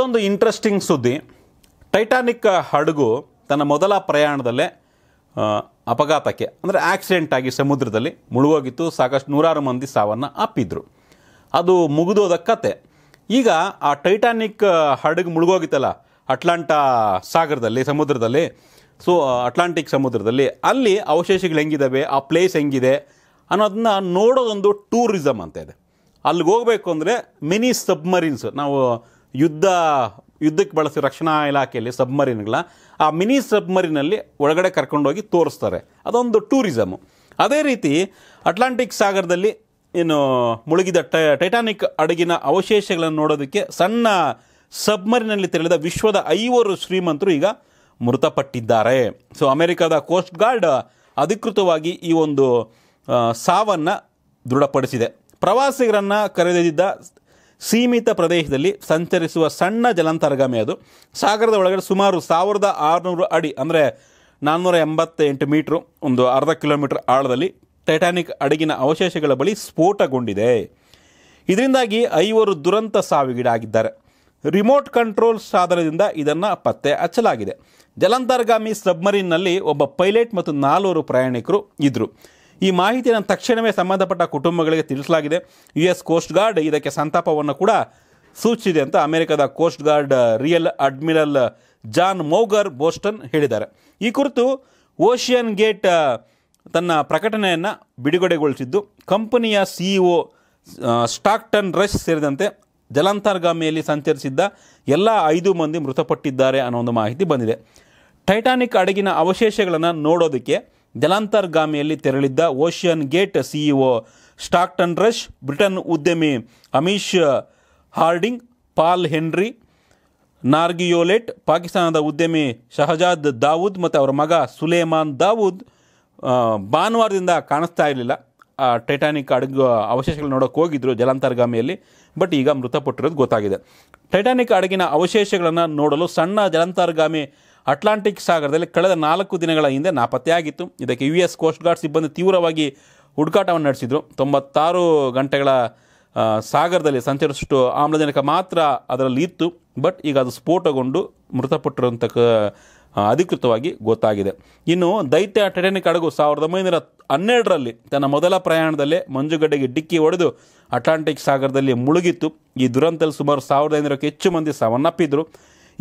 ಮತ್ತೊಂದು ಇಂಟ್ರೆಸ್ಟಿಂಗ್ ಸುದ್ದಿ ಟೈಟಾನಿಕ್ ಹಡಗು ತನ್ನ ಮೊದಲ ಪ್ರಯಾಣದಲ್ಲೇ ಅಪಘಾತಕ್ಕೆ ಅಂದರೆ ಆಕ್ಸಿಡೆಂಟ್ ಆಗಿ ಸಮುದ್ರದಲ್ಲಿ ಮುಳುಗೋಗಿತ್ತು ಸಾಕಷ್ಟು ನೂರಾರು ಮಂದಿ ಸಾವನ್ನು ಅಪ್ಪಿದ್ರು ಅದು ಮುಗಿದೋದ ಕತೆ ಈಗ ಆ ಟೈಟಾನಿಕ್ ಹಡಗು ಮುಳುಗೋಗಿತ್ತಲ್ಲ ಅಟ್ಲಾಂಟಾ ಸಾಗರದಲ್ಲಿ ಸಮುದ್ರದಲ್ಲಿ ಸೊ ಅಟ್ಲಾಂಟಿಕ್ ಸಮುದ್ರದಲ್ಲಿ ಅಲ್ಲಿ ಅವಶೇಷಗಳು ಹೆಂಗಿದ್ದಾವೆ ಆ ಪ್ಲೇಸ್ ಹೆಂಗಿದೆ ಅನ್ನೋದನ್ನ ನೋಡೋದೊಂದು ಟೂರಿಸಮ್ ಅಂತ ಇದೆ ಅಲ್ಲಿಗೆ ಹೋಗಬೇಕು ಅಂದರೆ ಮಿನಿ ಸಬ್ಮರೀನ್ಸ್ ನಾವು ಯುದ್ಧ ಯುದ್ಧಕ್ಕೆ ಬಳಸಿ ರಕ್ಷಣಾ ಇಲಾಖೆಯಲ್ಲಿ ಸಬ್ಮರಿನ್ಗಳ ಆ ಮಿನಿ ಸಬ್ಮರಿನಲ್ಲಿ ಒಳಗಡೆ ಕರ್ಕೊಂಡೋಗಿ ತೋರಿಸ್ತಾರೆ ಅದೊಂದು ಟೂರಿಸಮು ಅದೇ ರೀತಿ ಅಟ್ಲಾಂಟಿಕ್ ಸಾಗರದಲ್ಲಿ ಏನು ಮುಳುಗಿದ ಟೈಟಾನಿಕ್ ಅಡಗಿನ ಅವಶೇಷಗಳನ್ನು ನೋಡೋದಕ್ಕೆ ಸಣ್ಣ ಸಬ್ಮರಿನಲ್ಲಿ ತೆರಳಿದ ವಿಶ್ವದ ಐವರು ಶ್ರೀಮಂತರು ಈಗ ಮೃತಪಟ್ಟಿದ್ದಾರೆ ಸೊ ಅಮೆರಿಕದ ಕೋಸ್ಟ್ ಗಾರ್ಡ್ ಅಧಿಕೃತವಾಗಿ ಈ ಒಂದು ಸಾವನ್ನು ದೃಢಪಡಿಸಿದೆ ಪ್ರವಾಸಿಗರನ್ನು ಕರೆದಿದ್ದ ಸೀಮಿತ ಪ್ರದೇಶದಲ್ಲಿ ಸಂಚರಿಸುವ ಸಣ್ಣ ಜಲಾಂತರ್ಗಾಮಿ ಅದು ಸಾಗರದ ಒಳಗಡೆ ಸುಮಾರು ಸಾವಿರದ ಆರುನೂರು ಅಡಿ ಅಂದರೆ ನಾನ್ನೂರ ಎಂಬತ್ತೆಂಟು ಮೀಟ್ರ್ ಒಂದು ಅರ್ಧ ಕಿಲೋಮೀಟರ್ ಆಳದಲ್ಲಿ ಟೈಟಾನಿಕ್ ಅಡಗಿನ ಅವಶೇಷಗಳ ಬಳಿ ಸ್ಫೋಟಗೊಂಡಿದೆ ಇದರಿಂದಾಗಿ ಐವರು ದುರಂತ ಸಾವಿಗೀಡಾಗಿದ್ದಾರೆ ರಿಮೋಟ್ ಕಂಟ್ರೋಲ್ ಸಾಧನದಿಂದ ಇದನ್ನು ಪತ್ತೆ ಹಚ್ಚಲಾಗಿದೆ ಜಲಂತರ್ಗಾಮಿ ಸಬ್ಮರೀನ್ನಲ್ಲಿ ಒಬ್ಬ ಪೈಲಟ್ ಮತ್ತು ನಾಲ್ವರು ಪ್ರಯಾಣಿಕರು ಇದ್ದರು ಈ ಮಾಹಿತಿಯನ್ನು ತಕ್ಷಣವೇ ಸಂಬಂಧಪಟ್ಟ ಕುಟುಂಬಗಳಿಗೆ ತಿಳಿಸಲಾಗಿದೆ ಯು ಎಸ್ ಕೋಸ್ಟ್ ಗಾರ್ಡ್ ಇದಕ್ಕೆ ಸಂತಾಪವನ್ನು ಕೂಡ ಸೂಚಿಸಿದೆ ಅಂತ ಅಮೆರಿಕದ coast guard rear admiral John Mauger Boston ಹೇಳಿದ್ದಾರೆ ಈ ಕುರಿತು ಓಷಿಯನ್ ಗೇಟ್ ತನ್ನ ಪ್ರಕಟಣೆಯನ್ನು ಬಿಡುಗಡೆಗೊಳಿಸಿದ್ದು ಕಂಪನಿಯ ಸಿಇಒ ಸ್ಟಾಕ್ಟನ್ ರಶ್ ಸೇರಿದಂತೆ ಜಲಾಂತರ್ಗಾಮಿಯಲ್ಲಿ ಸಂಚರಿಸಿದ್ದ ಎಲ್ಲ ಐದು ಮಂದಿ ಮೃತಪಟ್ಟಿದ್ದಾರೆ ಅನ್ನೋ ಒಂದು ಮಾಹಿತಿ ಬಂದಿದೆ ಟೈಟಾನಿಕ್ ಅಡಗಿನ ಅವಶೇಷಗಳನ್ನು ನೋಡೋದಕ್ಕೆ ಜಲಾಂತರ್ಗಾಮಿಯಲ್ಲಿ ತೆರಳಿದ್ದ Ocean Gate CEO Stockton Rush Britain ಉದ್ಯಮಿ Hamish Harding Paul Henry Nargeolet ಪಾಕಿಸ್ತಾನದ ಉದ್ಯಮಿ ಶಹಜಾದ್ ದಾವೂದ್ ಮತ್ತು ಅವರ ಮಗ ಸುಲೇಮಾನ್ ದಾವೂದ್ ಭಾನುವಾರದಿಂದ ಕಾಣಿಸ್ತಾ ಇರಲಿಲ್ಲ ಆ ಟೈಟಾನಿಕ್ ಅಡಗು ಅವಶೇಷಗಳು ನೋಡೋಕೆ ಹೋಗಿದ್ದರು ಜಲಾಂತರ್ಗಾಮಿಯಲ್ಲಿ ಬಟ್ ಈಗ ಮೃತಪಟ್ಟಿರೋದು ಗೊತ್ತಾಗಿದೆ ಟೈಟಾನಿಕ್ ಅಡಗಿನ ಅವಶೇಷಗಳನ್ನು ನೋಡಲು ಸಣ್ಣ ಜಲಾಂತರ್ಗಾಮಿ ಅಟ್ಲಾಂಟಿಕ್ ಸಾಗರದಲ್ಲಿ ಕಳೆದ ನಾಲ್ಕು ದಿನಗಳ ಹಿಂದೆ ನಾಪತ್ತೆಯಾಗಿತ್ತು ಇದಕ್ಕೆ ಯು ಎಸ್ ಕೋಸ್ಟ್ ಗಾರ್ಡ್ ಸಿಬ್ಬಂದಿ ತೀವ್ರವಾಗಿ ಹುಡುಕಾಟವನ್ನು ನಡೆಸಿದರು ತೊಂಬತ್ತಾರು ಗಂಟೆಗಳ ಸಾಗರದಲ್ಲಿ ಸಂಚರಿಸಷ್ಟು ಆಮ್ಲಜನಕ ಮಾತ್ರ ಅದರಲ್ಲಿ ಇತ್ತು ಬಟ್ ಈಗ ಅದು ಸ್ಫೋಟಗೊಂಡು ಮೃತಪಟ್ಟಿರುವಂಥ ಅಧಿಕೃತವಾಗಿ ಗೊತ್ತಾಗಿದೆ ಇನ್ನು ದೈತ್ಯ ಟೆಟನಿಕ್ ಹಡಗು ಸಾವಿರದ ಒಂಬೈನೂರ ಹನ್ನೆರಡರಲ್ಲಿ ತನ್ನ ಮೊದಲ ಪ್ರಯಾಣದಲ್ಲೇ ಮಂಜುಗಡ್ಡೆಗೆ ಡಿಕ್ಕಿ ಹೊಡೆದು ಅಟ್ಲಾಂಟಿಕ್ ಸಾಗರದಲ್ಲಿ ಮುಳುಗಿತ್ತು ಈ ದುರಂತದಲ್ಲಿ ಸುಮಾರು ಸಾವಿರದ ಐನೂರಕ್ಕೆ ಹೆಚ್ಚು ಮಂದಿ ಸಾವನ್ನಪ್ಪಿದ್ರು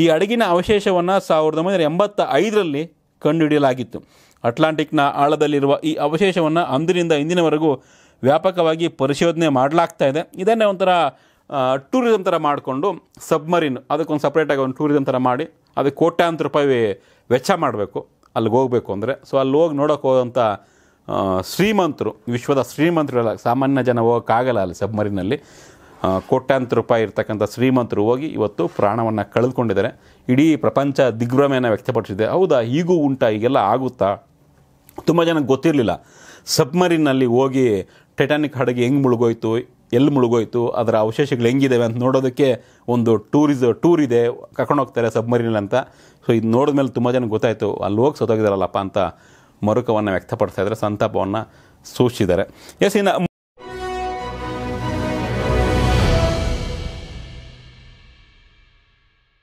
ಈ ಹಡಗಿನ ಅವಶೇಷವನ್ನು ಸಾವಿರದ ಒಂಬೈನೂರ ಎಂಬತ್ತ ಐದರಲ್ಲಿ ಕಂಡುಹಿಡಿಯಲಾಗಿತ್ತು ಅಟ್ಲಾಂಟಿಕ್ನ ಆಳದಲ್ಲಿರುವ ಈ ಅವಶೇಷವನ್ನು ಅಂದಿನಿಂದ ಇಂದಿನವರೆಗೂ ವ್ಯಾಪಕವಾಗಿ ಪರಿಶೋಧನೆ ಮಾಡಲಾಗ್ತಾ ಇದೆ ಇದನ್ನೇ ಒಂಥರ ಟೂರಿಸಂ ಥರ ಮಾಡಿಕೊಂಡು ಸಬ್ಮರೀನ್ ಅದಕ್ಕೊಂದು ಸಪ್ರೇಟಾಗಿ ಒಂದು ಟೂರಿಸಂ ಥರ ಮಾಡಿ ಅದಕ್ಕೆ ಕೋಟ್ಯಾಂತರ ರೂಪಾಯಿ ವೆಚ್ಚ ಮಾಡಬೇಕು ಅಲ್ಲಿಗೆ ಹೋಗಬೇಕು ಅಂದರೆ ಸೊ ಅಲ್ಲಿ ಹೋಗಿ ನೋಡೋಕೆ ಹೋದಂಥ ಶ್ರೀಮಂತರು ವಿಶ್ವದ ಶ್ರೀಮಂತರು ಸಾಮಾನ್ಯ ಜನ ಹೋಗೋಕ್ಕಾಗಲ್ಲ ಅಲ್ಲಿ ಸಬ್ಮರೀನಲ್ಲಿ ಕೋಟ್ಯಾಂತರ ರೂಪಾಯಿ ಇರ್ತಕ್ಕಂಥ ಶ್ರೀಮಂತರು ಹೋಗಿ ಇವತ್ತು ಪ್ರಾಣವನ್ನು ಕಳೆದುಕೊಂಡಿದ್ದಾರೆ ಇಡೀ ಪ್ರಪಂಚ ದಿಗ್ಭ್ರಮೆಯನ್ನು ವ್ಯಕ್ತಪಡಿಸಿದೆ ಹೌದಾ ಈಗೂ ಉಂಟಾ ಈಗೆಲ್ಲ ಆಗುತ್ತಾ ತುಂಬ ಜನಕ್ಕೆ ಗೊತ್ತಿರಲಿಲ್ಲ ಸಬ್ಮರೀನಲ್ಲಿ ಹೋಗಿ ಟೈಟಾನಿಕ್ ಹಡಗೆ ಹೆಂಗೆ ಮುಳುಗೋಯ್ತು ಎಲ್ಲಿ ಮುಳುಗೋಯ್ತು ಅದರ ಅವಶೇಷಗಳು ಹೆಂಗಿದ್ದಾವೆ ಅಂತ ನೋಡೋದಕ್ಕೆ ಒಂದು ಟೂರಿಸ್ ಟೂರ್ ಇದೆ ಕರ್ಕೊಂಡೋಗ್ತಾರೆ ಹೋಗ್ತಾರೆ ಸಬ್ಮರೀನಲ್ಲಿ ಅಂತ ಸೊ ಇದು ನೋಡಿದ ಮೇಲೆ ತುಂಬ ಜನಕ್ಕೆ ಗೊತ್ತಾಯಿತು ಅಲ್ಲಿ ಹೋಗಿ ಸೊತೋಗಿದಾರಲ್ಲಪ್ಪ ಅಂತ ಮರುಕವನ್ನು ವ್ಯಕ್ತಪಡಿಸ್ತಾ ಇದ್ದಾರೆ ಸಂತಾಪವನ್ನು ಸೂಚಿಸಿದ್ದಾರೆ ಎಸ್ ಇನ್ನು